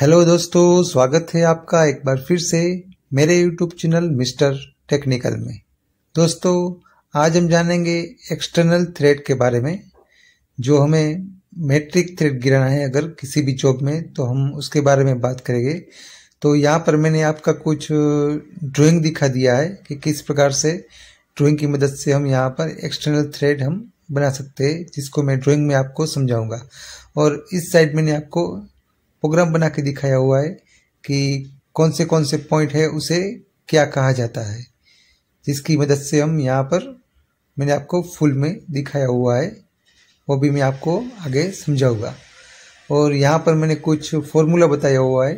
Hello दोस्तों स्वागत है आपका एक बार फिर से मेरे यूट्यूब चैनल मिस्टर टेक्निकल में दोस्तों आज हम जानेंगे एक्सटर्नल थ्रेड के बारे में जो हमें मैट्रिक थ्रेड गिराना है अगर किसी भी जॉब में तो हम उसके बारे में बात करेंगे तो यहाँ पर मैंने आपका कुछ ड्राइंग दिखा दिया है कि किस प्रकार से ड्रॉइंग की मदद से हम यहाँ पर एक्सटर्नल थ्रेड हम बना सकते हैं जिसको मैं ड्राइंग में आपको समझाऊंगा और इस साइड मैंने आपको प्रोग्राम बना के दिखाया हुआ है कि कौन से कौन से पॉइंट है उसे क्या कहा जाता है जिसकी मदद से हम यहाँ पर मैंने आपको फुल में दिखाया हुआ है वो भी मैं आपको आगे समझाऊंगा और यहाँ पर मैंने कुछ फॉर्मूला बताया हुआ है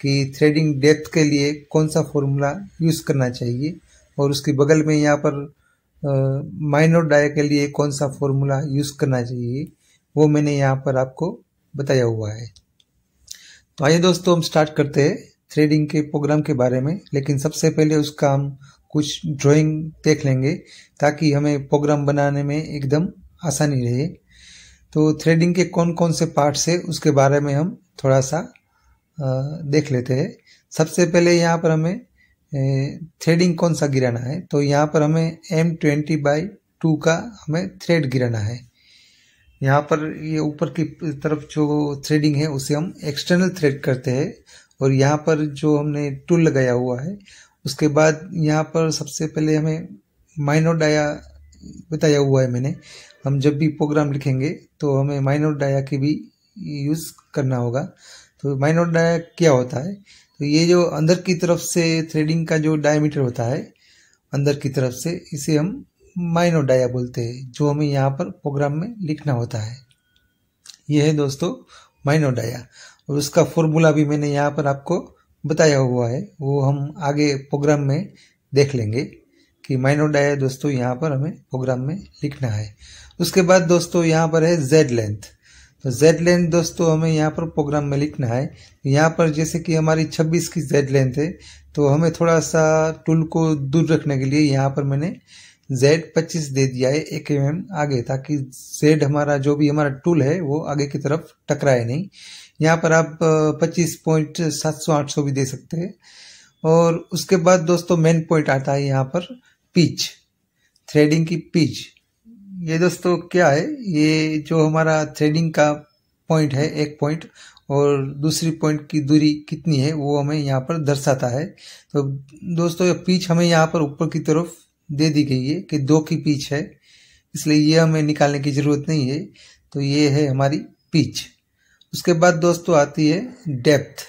कि थ्रेडिंग डेप्थ के लिए कौन सा फॉर्मूला यूज़ करना चाहिए और उसके बगल में यहाँ पर माइनर डाय के लिए कौन सा फॉर्मूला यूज़ करना चाहिए वो मैंने यहाँ पर आपको बताया हुआ है तो आइए दोस्तों हम स्टार्ट करते हैं थ्रेडिंग के प्रोग्राम के बारे में लेकिन सबसे पहले उसका हम कुछ ड्राइंग देख लेंगे ताकि हमें प्रोग्राम बनाने में एकदम आसानी रहे तो थ्रेडिंग के कौन कौन से पार्ट्स है उसके बारे में हम थोड़ा सा देख लेते हैं सबसे पहले यहाँ पर हमें थ्रेडिंग कौन सा गिराना है तो यहाँ पर हमें एम ट्वेंटी बाई टू का हमें थ्रेड गिराना है यहाँ पर ये ऊपर की तरफ जो थ्रेडिंग है उसे हम एक्सटर्नल थ्रेड करते हैं और यहाँ पर जो हमने टूल लगाया हुआ है उसके बाद यहाँ पर सबसे पहले हमें माइनो डाया बताया हुआ है मैंने हम जब भी प्रोग्राम लिखेंगे तो हमें माइनो डाया की भी यूज़ करना होगा तो माइनो डाया क्या होता है तो ये जो अंदर की तरफ से थ्रेडिंग का जो डायमीटर होता है अंदर की तरफ से इसे हम माइनोडाया बोलते हैं जो हमें यहाँ पर प्रोग्राम में लिखना होता है यह है दोस्तों माइनोडाया और उसका फॉर्मूला भी मैंने यहाँ पर आपको बताया हुआ है वो हम आगे प्रोग्राम में देख लेंगे कि माइनोडाया दोस्तों यहाँ पर हमें प्रोग्राम में लिखना है उसके बाद दोस्तों यहाँ पर है जेड लेंथ तो जेड लेंथ दोस्तों हमें यहाँ पर प्रोग्राम में लिखना है यहाँ पर जैसे कि हमारी 26 की जेड लेंथ है तो हमें थोड़ा सा टूल को दूर रखने के लिए यहाँ पर मैंने जेड पच्चीस दे दिया है एक एम आगे ताकि जेड हमारा जो भी हमारा टूल है वो आगे की तरफ टकराए नहीं यहाँ पर आप पच्चीस पॉइंट सात सौ आठ सौ भी दे सकते हैं और उसके बाद दोस्तों मेन पॉइंट आता है यहाँ पर पिच थ्रेडिंग की पिच ये दोस्तों क्या है ये जो हमारा थ्रेडिंग का पॉइंट है एक पॉइंट और दूसरी पॉइंट की दूरी कितनी है वो हमें यहाँ पर दर्शाता है तो दोस्तों ये पिच हमें यहाँ पर ऊपर की तरफ दे दी गई है कि दो की पिच है इसलिए ये हमें निकालने की ज़रूरत नहीं है तो ये है हमारी पिच उसके बाद दोस्तों आती है डेप्थ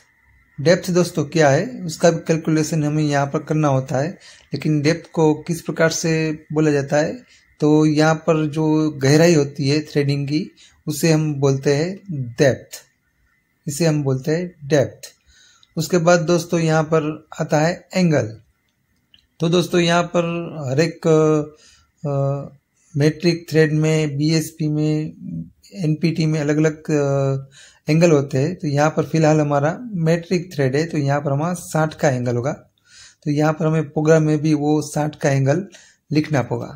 डेप्थ दोस्तों क्या है उसका भी कैलकुलेशन हमें यहाँ पर करना होता है लेकिन डेप्थ को किस प्रकार से बोला जाता है तो यहाँ पर जो गहराई होती है थ्रेडिंग की उसे हम बोलते हैं डेप्थ इसे हम बोलते हैं डेप्थ उसके बाद दोस्तों यहाँ पर आता है एंगल तो दोस्तों यहाँ पर हर एक मैट्रिक थ्रेड में बीएसपी में एनपीटी में अलग अलग एंगल होते हैं तो यहाँ पर फिलहाल हमारा मैट्रिक थ्रेड है तो यहाँ पर हमारा साठ का एंगल होगा तो यहाँ पर हमें प्रोग्राम में भी वो साठ का एंगल लिखना होगा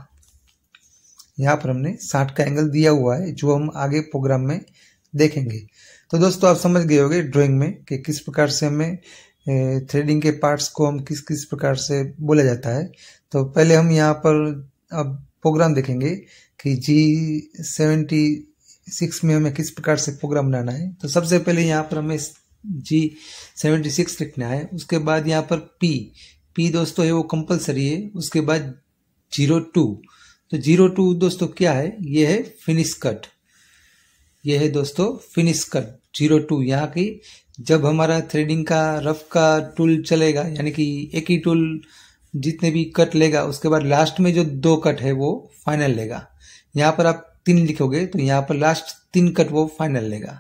यहाँ पर हमने साठ का एंगल दिया हुआ है जो हम आगे प्रोग्राम में देखेंगे तो दोस्तों आप समझ गए होगे ड्राइंग में कि किस प्रकार से हमें थ्रेडिंग के पार्ट्स को हम किस किस प्रकार से बोला जाता है तो पहले हम यहाँ पर अब प्रोग्राम देखेंगे कि जी सेवेंटी सिक्स में हमें किस प्रकार से प्रोग्राम बनाना है तो सबसे पहले यहाँ पर हमें जी सेवेंटी सिक्स लिखना है उसके बाद यहाँ पर पी पी दोस्तों है वो कंपलसरी है उसके बाद जीरो टू तो जीरो टू दोस्तों क्या है ये है फिनिश कट ये है दोस्तों फिनिश कट जीरो टू यहाँ की जब हमारा थ्रेडिंग का रफ का टूल चलेगा यानी कि एक ही टूल जितने भी कट लेगा उसके बाद लास्ट में जो दो कट है वो फाइनल लेगा यहाँ पर आप तीन लिखोगे तो यहाँ पर लास्ट तीन कट वो फाइनल लेगा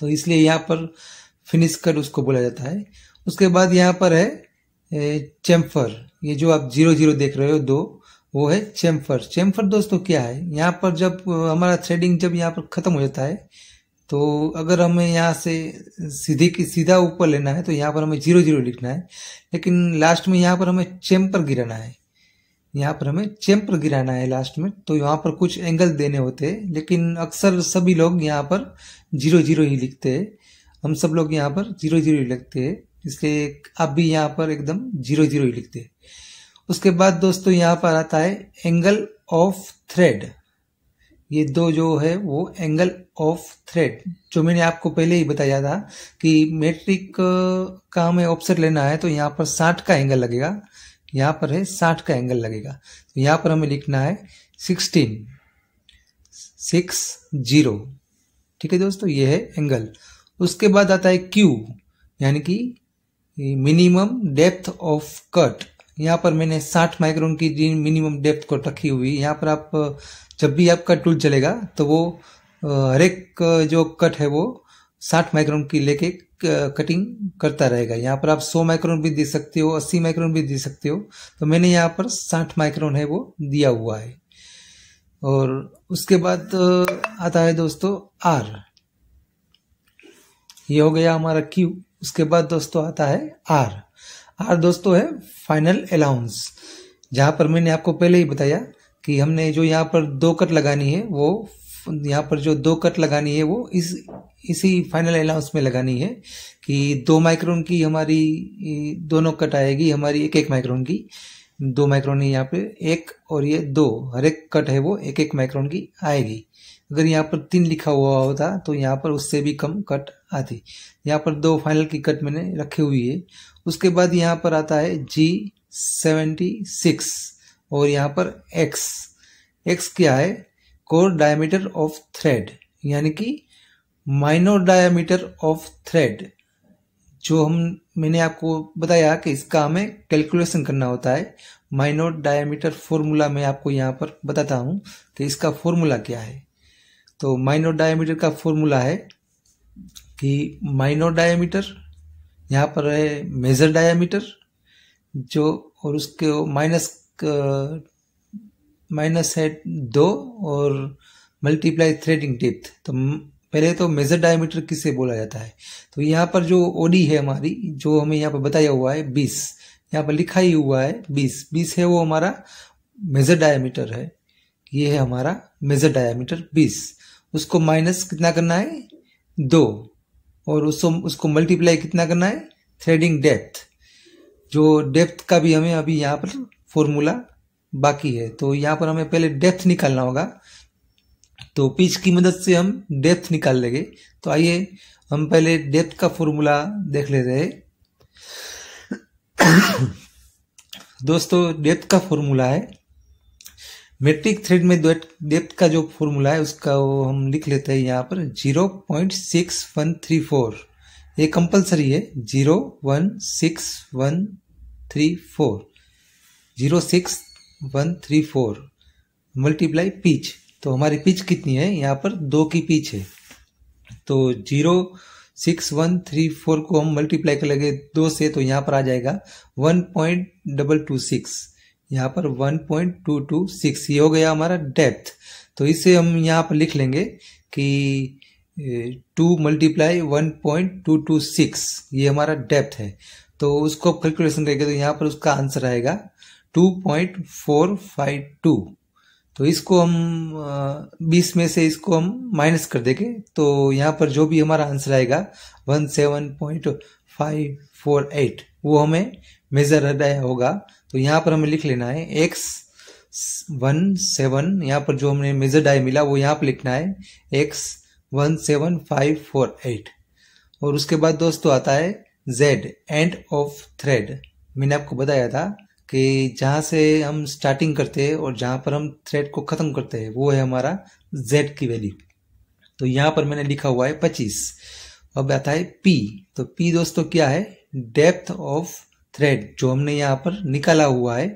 तो इसलिए यहाँ पर फिनिश कट उसको बोला जाता है उसके बाद यहाँ पर है चैम्फर ये जो आप जीरो जीरो देख रहे हो दो वो है चैम्फर चैम्फर दोस्तों क्या है यहाँ पर जब हमारा थ्रेडिंग जब यहाँ पर ख़त्म हो जाता है तो अगर हमें यहाँ से सीधे की सीधा ऊपर लेना है तो यहाँ पर हमें जीरो जीरो लिखना है लेकिन लास्ट में यहाँ पर हमें चैम्पर गिराना है यहाँ पर हमें चैम्पर गिराना है लास्ट में तो यहाँ पर कुछ एंगल देने होते हैं लेकिन अक्सर सभी लोग यहाँ पर जीरो जीरो ही लिखते हैं हम सब लोग यहाँ पर जीरो जीरो ही लिखते हैं इसलिए आप भी यहाँ पर एकदम जीरो जीरो ही लिखते हैं उसके बाद दोस्तों यहाँ पर आता है एंगल ऑफ थ्रेड ये दो जो है वो एंगल ऑफ थ्रेड जो मैंने आपको पहले ही बताया था कि मेट्रिक uh, का हमें ऑप्शन लेना है तो यहाँ पर साठ का एंगल लगेगा यहाँ पर है साठ का एंगल लगेगा तो यहाँ पर हमें लिखना है सिक्सटीन सिक्स जीरो ठीक है दोस्तों ये है एंगल उसके बाद आता है क्यू यानी कि मिनिमम डेप्थ ऑफ कट यहाँ पर मैंने 60 माइक्रोन की मिनिमम डेप्थ को रखी हुई यहाँ पर आप जब भी आपका टूल चलेगा तो वो हर एक जो कट है वो 60 माइक्रोन की लेके कटिंग करता रहेगा यहाँ पर आप 100 माइक्रोन भी दे सकते हो 80 माइक्रोन भी दे सकते हो तो मैंने यहाँ पर 60 माइक्रोन है वो दिया हुआ है और उसके बाद आता है दोस्तों आर ये हो गया हमारा क्यू उसके बाद दोस्तों आता है आर और हाँ दोस्तों है फाइनल अलाउंस जहाँ पर मैंने आपको पहले ही बताया कि हमने जो यहाँ पर दो कट लगानी है वो यहाँ पर जो दो कट लगानी है वो इस इसी फाइनल अलाउंस में लगानी है कि दो माइक्रोन की हमारी दोनों कट आएगी हमारी एक एक माइक्रोन की दो माइक्रोन यहाँ पे एक और ये दो हर एक कट है वो एक एक माइक्रोन की आएगी अगर यहाँ पर तीन लिखा हुआ होता तो यहाँ पर उससे भी कम कट आती यहाँ पर दो फाइनल की कट मैंने रखी हुई है उसके बाद यहाँ पर आता है जी सेवेंटी सिक्स और यहाँ पर एक्स एक्स क्या है कोर डायमीटर ऑफ थ्रेड यानी कि माइनो डायमीटर ऑफ थ्रेड जो हम मैंने आपको बताया कि इसका हमें कैलकुलेशन करना होता है माइनोर डायमीटर फॉर्मूला मैं आपको यहाँ पर बताता हूँ कि इसका फॉर्मूला क्या है तो माइनोर डायमीटर का फॉर्मूला है कि माइनोर डायमीटर यहाँ पर है मेजर डायमीटर जो और उसके माइनस माइनस है दो और मल्टीप्लाई थ्रेडिंग डेप्थ तो पहले तो मेजर डायमीटर किससे बोला जाता है तो यहाँ पर जो ओडी है हमारी जो हमें यहाँ पर बताया हुआ है बीस यहाँ पर लिखा ही हुआ है बीस बीस है वो हमारा मेजर डायमीटर है ये है हमारा मेजर डायमीटर बीस उसको माइनस कितना करना है दो और उसको उसको मल्टीप्लाई कितना करना है थ्रेडिंग डेप्थ जो डेप्थ का भी हमें अभी यहाँ पर फॉर्मूला बाकी है तो यहाँ पर हमें पहले डेप्थ निकालना होगा तो पिच की मदद से हम डेप्थ निकाल लेंगे तो आइए हम पहले डेप्थ का फॉर्मूला देख लेते हैं दोस्तों डेप्थ का फॉर्मूला है मेट्रिक थ्रेड में डेप्थ का जो फॉर्मूला है उसका वो हम लिख लेते हैं यहाँ पर zero point six one three four ये कंपलसरी है zero one six one three four zero six one three four multiply pitch तो हमारी पिच कितनी है यहाँ पर दो की पिच है तो zero six one three four को हम मल्टीप्लाई कर लेंगे दो से तो यहाँ पर आ जाएगा one point double two six यहाँ पर one point two two six ये हो गया हमारा डेप्थ तो इसे हम यहाँ पर लिख लेंगे कि two multiply one point two two six ये हमारा डेप्थ है तो उसको कैलकुलेशन करेंगे तो यहाँ पर उसका आंसर आएगा two point four five two तो इसको हम बीस में से इसको हम माइनस कर देंगे तो यहाँ पर जो भी हमारा आंसर आएगा one seven point five four eight वो हमें मेजर आया होगा तो यहाँ पर हमें लिख लेना है एक्स वन सेवन यहाँ पर जो हमने मेजर डाई मिला वो यहाँ पर लिखना है X one seven five four eight और उसके बाद दोस्तों आता है जेड एंड ऑफ थ्रेड मैंने आपको बताया था कि जहाँ से हम स्टार्टिंग करते हैं और जहाँ पर हम थ्रेड को ख़त्म करते हैं वो है हमारा z की वैल्यू तो यहाँ पर मैंने लिखा हुआ है 25 अब आता है p तो p दोस्तों क्या है डेप्थ ऑफ थ्रेड जो हमने यहाँ पर निकाला हुआ है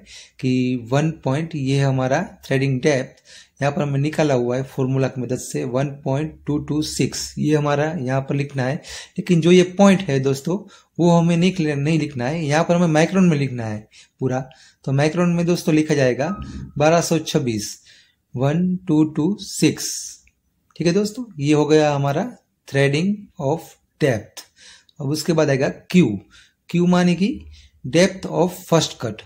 कि वन पॉइंट ये हमारा थ्रेडिंग डेप्थ यहाँ पर हमें निकाला हुआ है फॉर्मूला की मदद से one point two two six ये हमारा यहाँ पर लिखना है लेकिन जो ये पॉइंट है दोस्तों वो हमें नहीं नहीं लिखना है यहाँ पर हमें माइक्रोन में लिखना है पूरा तो माइक्रोन में दोस्तों लिखा जाएगा बारह सौ छब्बीस वन टू टू सिक्स ठीक है दोस्तों ये हो गया हमारा थ्रेडिंग ऑफ डेप्थ अब उसके बाद आएगा क्यू क्यू माने की डेप्थ ऑफ फर्स्ट कट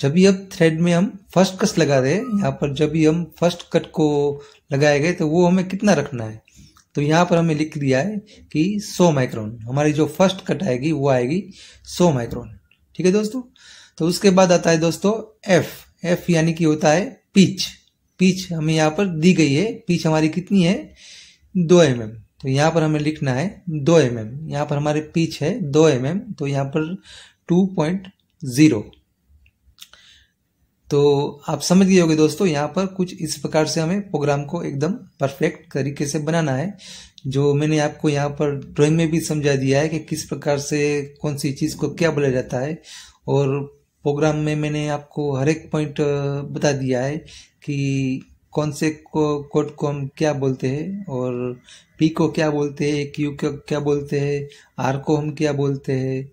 जब भी अब थ्रेड में हम फर्स्ट कट लगा रहे हैं यहाँ पर जब भी हम फर्स्ट कट को लगाए गए तो वो हमें कितना रखना है तो यहाँ पर हमें लिख दिया है कि 100 माइक्रोन हमारी जो फर्स्ट कट आएगी वो आएगी 100 माइक्रोन ठीक है दोस्तों तो उसके बाद आता है दोस्तों एफ एफ यानी कि होता है पिच पिच हमें यहाँ पर दी गई है पिच हमारी कितनी है दो एम mm. तो यहाँ पर हमें लिखना है दो एम एम यहाँ पर हमारे पिच है दो एम mm, तो यहाँ पर टू पॉइंट जीरो तो आप समझ गए होंगे दोस्तों यहाँ पर कुछ इस प्रकार से हमें प्रोग्राम को एकदम परफेक्ट तरीके से बनाना है जो मैंने आपको यहाँ पर ड्राइंग में भी समझा दिया है कि किस प्रकार से कौन सी चीज़ को क्या बोला जाता है और प्रोग्राम में मैंने आपको हर एक पॉइंट बता दिया है कि कौन से को, कोड को हम क्या बोलते हैं और पी को क्या बोलते हैं क्यू को क्या बोलते हैं आर को हम क्या बोलते हैं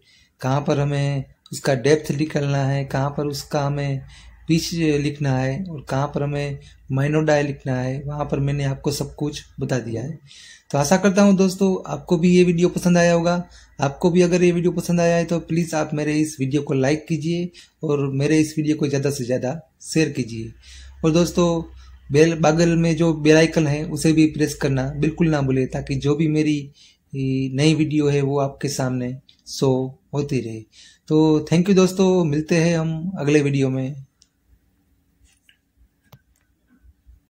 कहाँ पर हमें उसका डेप्थ निकलना है कहाँ पर उसका हमें पिच लिखना है और कहाँ पर हमें माइनोडाय लिखना है वहाँ पर मैंने आपको सब कुछ बता दिया है तो आशा करता हूँ दोस्तों आपको भी ये वीडियो पसंद आया होगा आपको भी अगर ये वीडियो पसंद आया है तो प्लीज़ आप मेरे इस वीडियो को लाइक कीजिए और मेरे इस वीडियो को ज़्यादा से ज़्यादा शेयर कीजिए और दोस्तों बेल बागल में जो बेलाइकन है उसे भी प्रेस करना बिल्कुल ना भूले ताकि जो भी मेरी नई वीडियो है वो आपके सामने शो होती रहे तो थैंक यू दोस्तों मिलते हैं हम अगले वीडियो में